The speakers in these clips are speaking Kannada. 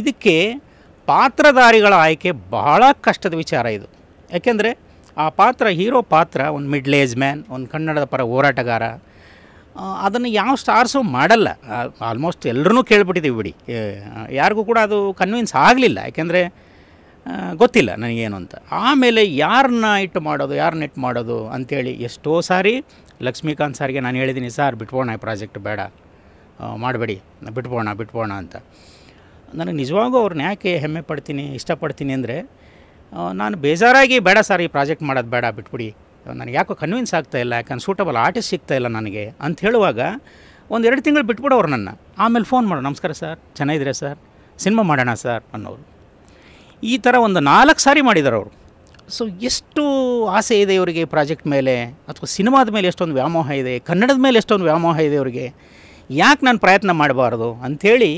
ಇದಕ್ಕೆ ಪಾತ್ರಧಾರಿಗಳ ಆಯ್ಕೆ ಬಹಳ ಕಷ್ಟದ ವಿಚಾರ ಇದು ಯಾಕೆಂದರೆ ಆ ಪಾತ್ರ ಹೀರೋ ಪಾತ್ರ ಒಂದು ಮಿಡ್ಲ್ ಏಜ್ ಮ್ಯಾನ್ ಒಂದು ಕನ್ನಡದ ಪರ ಹೋರಾಟಗಾರ ಅದನ್ನು ಯಾವ ಸ್ಟಾರ್ಸು ಮಾಡಲ್ಲ ಆಲ್ಮೋಸ್ಟ್ ಎಲ್ಲರೂ ಕೇಳ್ಬಿಟ್ಟಿದ್ದೀವಿ ಬಿಡಿ ಯಾರಿಗೂ ಕೂಡ ಅದು ಕನ್ವಿನ್ಸ್ ಆಗಲಿಲ್ಲ ಯಾಕೆಂದರೆ ಗೊತ್ತಿಲ್ಲ ನನಗೇನು ಅಂತ ಆಮೇಲೆ ಯಾರನ್ನ ಇಟ್ಟು ಮಾಡೋದು ಯಾರನ್ನ ಇಟ್ಟು ಮಾಡೋದು ಅಂಥೇಳಿ ಎಷ್ಟೋ ಸಾರಿ ಲಕ್ಷ್ಮೀಕಾಂತ್ ಸಾರಿಗೆ ನಾನು ಹೇಳಿದ್ದೀನಿ ಸರ್ ಬಿಟ್ಬೋಣ ಈ ಪ್ರಾಜೆಕ್ಟ್ ಬೇಡ ಮಾಡಬೇಡಿ ಬಿಟ್ಬೋಣ ಬಿಟ್ಬೋಣ ಅಂತ ನನಗೆ ನಿಜವಾಗೂ ಅವ್ರನ್ನ ಯಾಕೆ ಹೆಮ್ಮೆ ಪಡ್ತೀನಿ ಇಷ್ಟಪಡ್ತೀನಿ ಅಂದರೆ ನಾನು ಬೇಜಾರಾಗಿ ಬೇಡ ಸರ್ ಈ ಪ್ರಾಜೆಕ್ಟ್ ಮಾಡೋದು ಬೇಡ ಬಿಟ್ಬಿಡಿ ನನಗೆ ಯಾಕೋ ಕನ್ವಿನ್ಸ್ ಆಗ್ತಾ ಇಲ್ಲ ಯಾಕಂದ್ರೆ ಸೂಟಬಲ್ ಆರ್ಟಿಸ್ಟ್ ಇಲ್ಲ ನನಗೆ ಅಂತ ಹೇಳುವಾಗ ಒಂದು ಎರಡು ತಿಂಗಳು ಅವ್ರು ನನ್ನ ಆಮೇಲೆ ಫೋನ್ ಮಾಡು ನಮಸ್ಕಾರ ಸರ್ ಚೆನ್ನಾಗಿದ್ರೆ ಸರ್ ಸಿನಿಮಾ ಮಾಡೋಣ ಸರ್ ಅನ್ನೋರು ಈ ಥರ ಒಂದು ನಾಲ್ಕು ಸಾರಿ ಮಾಡಿದ್ದಾರೆ ಅವರು ಸೊ ಎಷ್ಟು ಆಸೆ ಇದೆ ಇವರಿಗೆ ಪ್ರಾಜೆಕ್ಟ್ ಮೇಲೆ ಅಥವಾ ಸಿನಿಮಾದ ಮೇಲೆ ಎಷ್ಟೊಂದು ವ್ಯಾಮೋಹ ಇದೆ ಕನ್ನಡದ ಮೇಲೆ ಎಷ್ಟೊಂದು ವ್ಯಾಮೋಹ ಇದೆ ಅವರಿಗೆ ಯಾಕೆ ನಾನು ಪ್ರಯತ್ನ ಮಾಡಬಾರ್ದು ಅಂಥೇಳಿ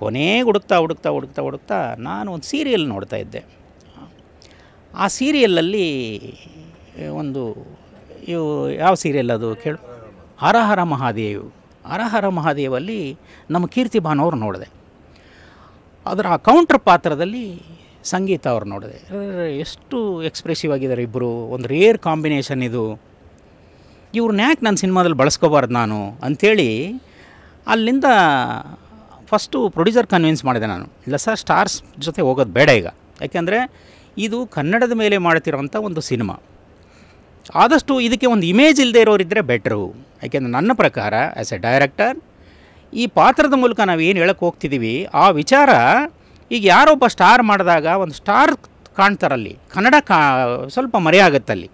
ಕೊನೆಗೆ ಹುಡುಕ್ತಾ ಹುಡುಕ್ತಾ ಹುಡುಕ್ತಾ ಹುಡುಕ್ತಾ ನಾನು ಒಂದು ಸೀರಿಯಲ್ ನೋಡ್ತಾ ಇದ್ದೆ ಆ ಸೀರಿಯಲಲ್ಲಿ ಒಂದು ಇವು ಯಾವ ಸೀರಿಯಲ್ ಅದು ಕೇಳು ಹರಹರ ಮಹಾದೇವ್ ಹರಹರ ಮಹಾದೇವಲ್ಲಿ ನಮ್ಮ ಕೀರ್ತಿ ಭಾನವ್ರು ನೋಡಿದೆ ಅದರ ಆ ಕೌಂಟ್ರ್ ಪಾತ್ರದಲ್ಲಿ ಸಂಗೀತ ಅವ್ರು ನೋಡಿದೆ ಎಷ್ಟು ಎಕ್ಸ್ಪ್ರೆಸಿವ್ ಆಗಿದ್ದಾರೆ ಇಬ್ಬರು ಒಂದು ರೇರ್ ಕಾಂಬಿನೇಷನ್ ಇದು ಇವ್ರನ್ನ ಯಾಕೆ ನನ್ನ ಸಿನಿಮಾದಲ್ಲಿ ಬಳಸ್ಕೋಬಾರ್ದು ನಾನು ಅಂಥೇಳಿ ಅಲ್ಲಿಂದ ಫಸ್ಟು ಪ್ರೊಡ್ಯೂಸರ್ ಕನ್ವಿನ್ಸ್ ಮಾಡಿದೆ ನಾನು ಇಲ್ಲ ಸರ್ ಸ್ಟಾರ್ಸ್ ಜೊತೆ ಹೋಗೋದು ಬೇಡ ಈಗ ಯಾಕೆಂದರೆ ಇದು ಕನ್ನಡದ ಮೇಲೆ ಮಾಡ್ತಿರೋವಂಥ ಒಂದು ಸಿನಿಮಾ ಆದಷ್ಟು ಇದಕ್ಕೆ ಒಂದು ಇಮೇಜ್ ಇಲ್ಲದೆ ಇರೋರಿದ್ದರೆ ಬೆಟ್ರು ಯಾಕೆಂದರೆ ನನ್ನ ಪ್ರಕಾರ ಆ್ಯಸ್ ಎ ಡೈರೆಕ್ಟರ್ ಈ ಪಾತ್ರದ ಮೂಲಕ ನಾವು ಏನು ಹೇಳಕ್ಕೆ ಹೋಗ್ತಿದ್ದೀವಿ ಆ ವಿಚಾರ ಈಗ ಯಾರೊಬ್ಬ ಸ್ಟಾರ್ ಮಾಡಿದಾಗ ಒಂದು ಸ್ಟಾರ್ ಕಾಣ್ತಾರಲ್ಲಿ ಕನ್ನಡ ಕಾ ಸ್ವಲ್ಪ ಮರೆಯಾಗತ್ತಲ್ಲಿ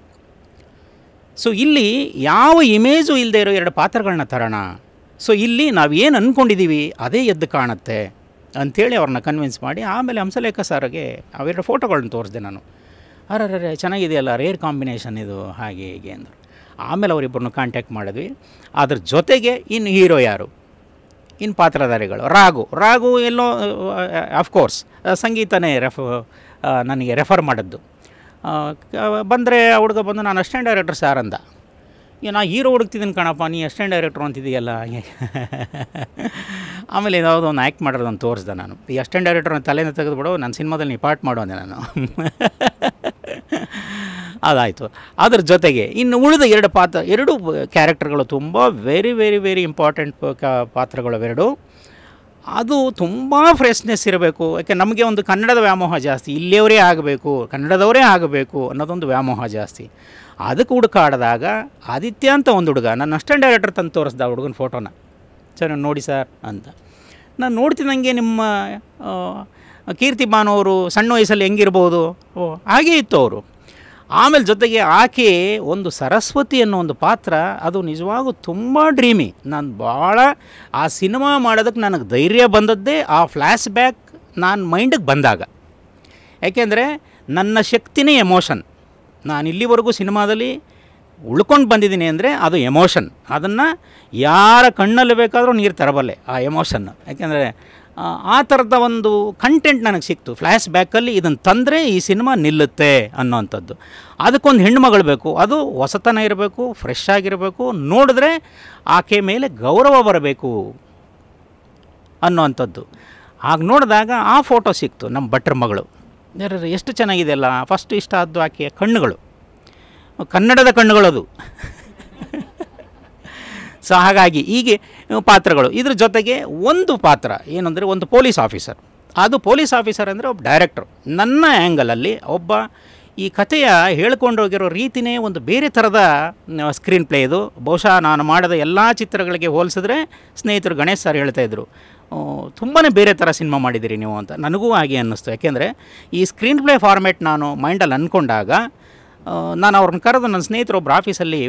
ಸೊ ಇಲ್ಲಿ ಯಾವ ಇಮೇಜು ಇಲ್ಲದೆ ಇರೋ ಎರಡು ಪಾತ್ರಗಳನ್ನ ತರೋಣ ಸೊ ಇಲ್ಲಿ ನಾವು ಏನು ಅಂದ್ಕೊಂಡಿದ್ದೀವಿ ಅದೇ ಎದ್ದು ಕಾಣುತ್ತೆ ಅಂಥೇಳಿ ಅವ್ರನ್ನ ಕನ್ವಿನ್ಸ್ ಮಾಡಿ ಆಮೇಲೆ ಹಂಸಲೇಖ ಸಾರಿಗೆ ಅವೆರಡು ಫೋಟೋಗಳನ್ನ ತೋರಿಸಿದೆ ನಾನು ಅರೇ ಚೆನ್ನಾಗಿದೆಯಲ್ಲ ರೇರ್ ಕಾಂಬಿನೇಷನ್ ಇದು ಹಾಗೆ ಹೀಗೆ ಅಂದರು ಆಮೇಲೆ ಅವರಿಬ್ಬರನ್ನು ಕಾಂಟ್ಯಾಕ್ಟ್ ಮಾಡಿದ್ವಿ ಅದ್ರ ಜೊತೆಗೆ ಇನ್ನು ಹೀರೋ ಯಾರು ಇನ್ನು ಪಾತ್ರಧಾರಿಗಳು ರಾಗು ರಾಗು ಎಲ್ಲೋ ಅಫ್ಕೋರ್ಸ್ ಸಂಗೀತನೇ ರೆಫ ನನಗೆ ರೆಫರ್ ಮಾಡಿದ್ದು ಬಂದರೆ ಹುಡುಗ ಬಂದು ನಾನು ಅಸ್ಟೆಂಟ್ ಡೈರೆಕ್ಟರ್ ಸಾರ್ ಅಂದ ಈಗ ನಾ ಹೀರೋ ಹುಡುಕ್ತಿದ್ದೀನಿ ಕಣಪ್ಪ ನೀ ಅಸ್ಟೆಂಟ್ ಡೈರೆಕ್ಟ್ರು ಅಂತಿದೆಯಲ್ಲ ಹಂಗೆ ಆಮೇಲೆ ಯಾವುದೋ ಒಂದು ಆ್ಯಕ್ಟ್ ಅಂತ ತೋರಿಸ್ದೆ ನಾನು ಈ ಅಸ್ಟೆಂಟ್ ಡೈರೆಕ್ಟ್ರನ್ನ ತಲೆಯಿಂದ ತೆಗೆದುಬಿಡು ನನ್ನ ಸಿನಿಮಾದಲ್ಲಿ ನೀ ಪಾರ್ಟ್ ಮಾಡೋದೆ ನಾನು ಅದಾಯಿತು ಅದ್ರ ಜೊತೆಗೆ ಇನ್ನು ಉಳಿದ ಎರಡು ಪಾತ್ರ ಎರಡು ಕ್ಯಾರೆಕ್ಟರ್ಗಳು ತುಂಬ ವೆರಿ ವೆರಿ ವೆರಿ ಇಂಪಾರ್ಟೆಂಟ್ ಪಾತ್ರಗಳು ಅವೆರಡು ಅದು ತುಂಬ ಫ್ರೆಶ್ನೆಸ್ ಇರಬೇಕು ಯಾಕೆ ನಮಗೆ ಒಂದು ಕನ್ನಡದ ವ್ಯಾಮೋಹ ಜಾಸ್ತಿ ಇಲ್ಲಿಯವರೇ ಆಗಬೇಕು ಕನ್ನಡದವರೇ ಆಗಬೇಕು ಅನ್ನೋದೊಂದು ವ್ಯಾಮೋಹ ಜಾಸ್ತಿ ಅದಕ್ಕೆ ಹುಡುಕಾಡಿದಾಗ ಆದಿತ್ಯ ಅಂತ ಒಂದು ಹುಡುಗ ನಾನು ಅಷ್ಟೊಂದು ಡೈರೆಕ್ಟರ್ ತಂದು ತೋರಿಸ್ದೆ ಹುಡುಗನ ಫೋಟೋನ ಸರ್ ನೋಡಿ ಸರ್ ಅಂತ ನಾನು ನೋಡ್ತಿದ್ದಂಗೆ ನಿಮ್ಮ ಕೀರ್ತಿ ಅವರು ಸಣ್ಣ ವಯಸ್ಸಲ್ಲಿ ಹೆಂಗಿರ್ಬೋದು ಓ ಹಾಗೇ ಇತ್ತು ಅವರು ಆಮೇಲೆ ಜೊತೆಗೆ ಆಕೆ ಒಂದು ಸರಸ್ವತಿ ಅನ್ನೋ ಒಂದು ಪಾತ್ರ ಅದು ನಿಜವಾಗೂ ತುಂಬ ಡ್ರೀಮಿ ನಾನು ಭಾಳ ಆ ಸಿನಿಮಾ ಮಾಡೋದಕ್ಕೆ ನನಗೆ ಧೈರ್ಯ ಬಂದದ್ದೇ ಆ ಫ್ಲ್ಯಾಶ್ ಬ್ಯಾಕ್ ನಾನು ಮೈಂಡಿಗೆ ಬಂದಾಗ ಯಾಕೆಂದರೆ ನನ್ನ ಶಕ್ತಿನೇ ಎಮೋಷನ್ ನಾನು ಇಲ್ಲಿವರೆಗೂ ಸಿನಿಮಾದಲ್ಲಿ ಉಳ್ಕೊಂಡು ಬಂದಿದ್ದೀನಿ ಅಂದರೆ ಅದು ಎಮೋಷನ್ ಅದನ್ನು ಯಾರ ಕಣ್ಣಲ್ಲಿ ಬೇಕಾದರೂ ನೀರು ತರಬಲ್ಲೆ ಆ ಎಮೋಷನ್ನು ಯಾಕೆಂದರೆ ಆ ಥರದ ಒಂದು ಕಂಟೆಂಟ್ ನನಗೆ ಸಿಕ್ತು ಫ್ಲ್ಯಾಶ್ ಬ್ಯಾಕಲ್ಲಿ ಇದನ್ನು ತಂದರೆ ಈ ಸಿನಿಮಾ ನಿಲ್ಲುತ್ತೆ ಅನ್ನೋವಂಥದ್ದು ಅದಕ್ಕೊಂದು ಮಗಳು ಬೇಕು ಅದು ಹೊಸತನ ಇರಬೇಕು ಫ್ರೆಶ್ ಆಗಿರಬೇಕು ನೋಡಿದ್ರೆ ಆಕೆ ಮೇಲೆ ಗೌರವ ಬರಬೇಕು ಅನ್ನೋವಂಥದ್ದು ಆಗ ನೋಡಿದಾಗ ಆ ಫೋಟೋ ಸಿಕ್ತು ನಮ್ಮ ಭಟ್ರ ಮಗಳು ಎಷ್ಟು ಚೆನ್ನಾಗಿದೆಯಲ್ಲ ಫಸ್ಟ್ ಇಷ್ಟ ಆದ್ದು ಆಕೆಯ ಕಣ್ಣುಗಳು ಕನ್ನಡದ ಕಣ್ಣುಗಳದು ಸೊ ಹಾಗಾಗಿ ಹೀಗೆ ಪಾತ್ರಗಳು ಇದ್ರ ಜೊತೆಗೆ ಒಂದು ಪಾತ್ರ ಏನಂದರೆ ಒಂದು ಪೊಲೀಸ್ ಆಫೀಸರ್ ಅದು ಪೊಲೀಸ್ ಆಫೀಸರ್ ಅಂದರೆ ಒಬ್ಬ ಡೈರೆಕ್ಟ್ರು ನನ್ನ ಆ್ಯಂಗಲಲ್ಲಿ ಒಬ್ಬ ಈ ಕಥೆಯ ಹೇಳ್ಕೊಂಡೋಗಿರೋ ರೀತಿನೇ ಒಂದು ಬೇರೆ ಥರದ ಸ್ಕ್ರೀನ್ ಪ್ಲೇ ಇದು ಬಹುಶಃ ನಾನು ಮಾಡಿದ ಎಲ್ಲ ಚಿತ್ರಗಳಿಗೆ ಹೋಲಿಸಿದ್ರೆ ಸ್ನೇಹಿತರು ಗಣೇಶ್ ಸರ್ ಹೇಳ್ತಾಯಿದ್ರು ತುಂಬಾ ಬೇರೆ ಥರ ಸಿನಿಮಾ ಮಾಡಿದ್ದೀರಿ ನೀವು ಅಂತ ನನಗೂ ಹಾಗೆ ಅನ್ನಿಸ್ತು ಯಾಕೆಂದರೆ ಈ ಸ್ಕ್ರೀನ್ ಪ್ಲೇ ಫಾರ್ಮೆಟ್ ನಾನು ಮೈಂಡಲ್ಲಿ ಅಂದ್ಕೊಂಡಾಗ ನಾನು ಅವ್ರನ್ನ ಕರೆದು ನನ್ನ ಸ್ನೇಹಿತರೊಬ್ಬರು ಆಫೀಸಲ್ಲಿ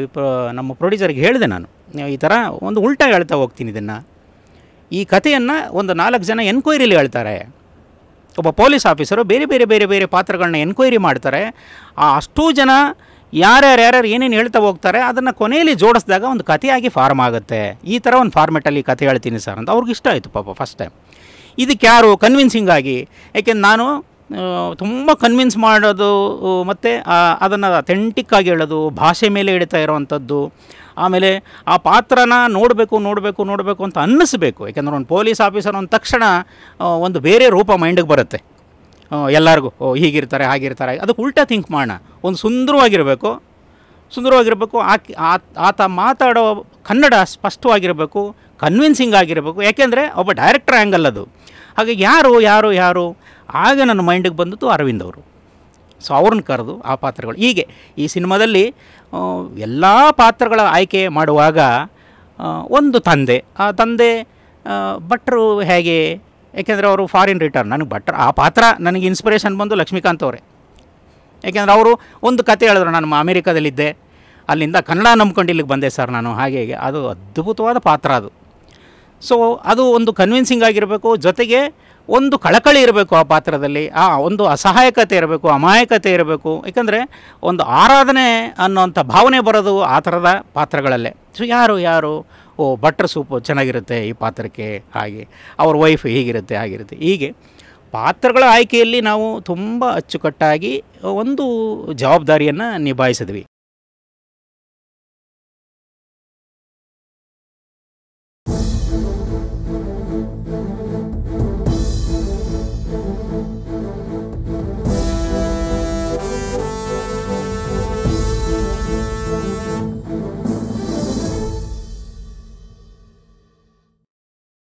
ನಮ್ಮ ಪ್ರೊಡ್ಯೂಸರ್ಗೆ ಹೇಳಿದೆ ನಾನು ಈ ಥರ ಒಂದು ಉಲ್ಟಾ ಹೇಳ್ತಾ ಹೋಗ್ತೀನಿ ಇದನ್ನು ಈ ಕಥೆಯನ್ನು ಒಂದು ನಾಲ್ಕು ಜನ ಎನ್ಕ್ವೈರಿಲಿ ಹೇಳ್ತಾರೆ ಒಬ್ಬ ಪೊಲೀಸ್ ಆಫೀಸರು ಬೇರೆ ಬೇರೆ ಬೇರೆ ಬೇರೆ ಪಾತ್ರಗಳನ್ನ ಎನ್ಕ್ವೈರಿ ಮಾಡ್ತಾರೆ ಆ ಅಷ್ಟೂ ಜನ ಯಾರ್ಯಾರು ಯಾರ್ಯಾರು ಏನೇನು ಹೇಳ್ತಾ ಹೋಗ್ತಾರೆ ಅದನ್ನು ಕೊನೆಯಲ್ಲಿ ಜೋಡಿಸಿದಾಗ ಒಂದು ಕಥೆಯಾಗಿ ಫಾರ್ಮ್ ಆಗುತ್ತೆ ಈ ಥರ ಒಂದು ಫಾರ್ಮೆಟಲ್ಲಿ ಕಥೆ ಹೇಳ್ತೀನಿ ಸರ್ ಅಂತ ಅವ್ರಿಗೆ ಇಷ್ಟ ಆಯಿತು ಪಾಪ ಫಸ್ಟ್ ಟೈಮ್ ಇದಕ್ಕೆ ಯಾರು ಕನ್ವಿನ್ಸಿಂಗ್ ಆಗಿ ಯಾಕೆಂದ್ರೆ ನಾನು ತುಂಬ ಕನ್ವಿನ್ಸ್ ಮಾಡೋದು ಮತ್ತು ಅದನ್ನು ಆಗಿ ಹೇಳೋದು ಭಾಷೆ ಮೇಲೆ ಹಿಡಿತಾ ಇರೋವಂಥದ್ದು ಆಮೇಲೆ ಆ ಪಾತ್ರನ ನೋಡಬೇಕು ನೋಡಬೇಕು ನೋಡಬೇಕು ಅಂತ ಅನ್ನಿಸ್ಬೇಕು ಯಾಕೆಂದ್ರೆ ಒಂದು ಪೊಲೀಸ್ ಆಫೀಸರ್ ಒಂದು ತಕ್ಷಣ ಒಂದು ಬೇರೆ ರೂಪ ಮೈಂಡಿಗೆ ಬರುತ್ತೆ ಎಲ್ಲರಿಗೂ ಓ ಹೀಗಿರ್ತಾರೆ ಹಾಗಿರ್ತಾರೆ ಅದಕ್ಕೆ ಉಲ್ಟಾ ಥಿಂಕ್ ಮಾಡೋಣ ಒಂದು ಸುಂದರವಾಗಿರಬೇಕು ಸುಂದರವಾಗಿರಬೇಕು ಆಕೆ ಆತ ಮಾತಾಡೋ ಕನ್ನಡ ಸ್ಪಷ್ಟವಾಗಿರಬೇಕು ಕನ್ವಿನ್ಸಿಂಗ್ ಆಗಿರಬೇಕು ಯಾಕೆಂದರೆ ಒಬ್ಬ ಡೈರೆಕ್ಟರ್ ಆ್ಯಂಗಲ್ ಅದು ಹಾಗೆ ಯಾರು ಯಾರು ಯಾರು ಆಗ ನನ್ನ ಮೈಂಡಿಗೆ ಬಂದದ್ದು ಅರವಿಂದ್ ಅವರು ಸೊ ಅವ್ರನ್ನ ಕರೆದು ಆ ಪಾತ್ರಗಳು ಹೀಗೆ ಈ ಸಿನಿಮಾದಲ್ಲಿ ಎಲ್ಲ ಪಾತ್ರಗಳ ಆಯ್ಕೆ ಮಾಡುವಾಗ ಒಂದು ತಂದೆ ಆ ತಂದೆ ಭಟ್ರು ಹೇಗೆ ಏಕೆಂದರೆ ಅವರು ಫಾರಿನ್ ರಿಟರ್ನ್ ನನಗೆ ಭಟ್ರ ಆ ಪಾತ್ರ ನನಗೆ ಇನ್ಸ್ಪಿರೇಷನ್ ಬಂದು ಲಕ್ಷ್ಮೀಕಾಂತ್ ಅವರೇ ಏಕೆಂದರೆ ಅವರು ಒಂದು ಕತೆ ಹೇಳಿದ್ರು ನಾನು ಅಮೇರಿಕಾದಲ್ಲಿದ್ದೆ ಅಲ್ಲಿಂದ ಕನ್ನಡ ನಂಬ್ಕೊಂಡು ಇಲ್ಲಿಗೆ ಬಂದೆ ಸರ್ ನಾನು ಹಾಗೆ ಅದು ಅದ್ಭುತವಾದ ಪಾತ್ರ ಅದು ಸೊ ಅದು ಒಂದು ಕನ್ವಿನ್ಸಿಂಗ್ ಆಗಿರಬೇಕು ಜೊತೆಗೆ ಒಂದು ಕಳಕಳಿ ಇರಬೇಕು ಆ ಪಾತ್ರದಲ್ಲಿ ಆ ಒಂದು ಅಸಹಾಯಕತೆ ಇರಬೇಕು ಅಮಾಯಕತೆ ಇರಬೇಕು ಏಕೆಂದರೆ ಒಂದು ಆರಾಧನೆ ಅನ್ನೋಂಥ ಭಾವನೆ ಬರೋದು ಆ ಥರದ ಪಾತ್ರಗಳಲ್ಲೇ ಸೊ ಯಾರು ಯಾರು ಓ ಬಟ್ರ್ ಸೂಪು ಚೆನ್ನಾಗಿರುತ್ತೆ ಈ ಪಾತ್ರಕ್ಕೆ ಹಾಗೆ ಅವ್ರ ವೈಫ್ ಹೀಗಿರುತ್ತೆ ಆಗಿರುತ್ತೆ ಹೀಗೆ ಪಾತ್ರಗಳ ಆಯ್ಕೆಯಲ್ಲಿ ನಾವು ತುಂಬ ಅಚ್ಚುಕಟ್ಟಾಗಿ ಒಂದು ಜವಾಬ್ದಾರಿಯನ್ನು ನಿಭಾಯಿಸಿದ್ವಿ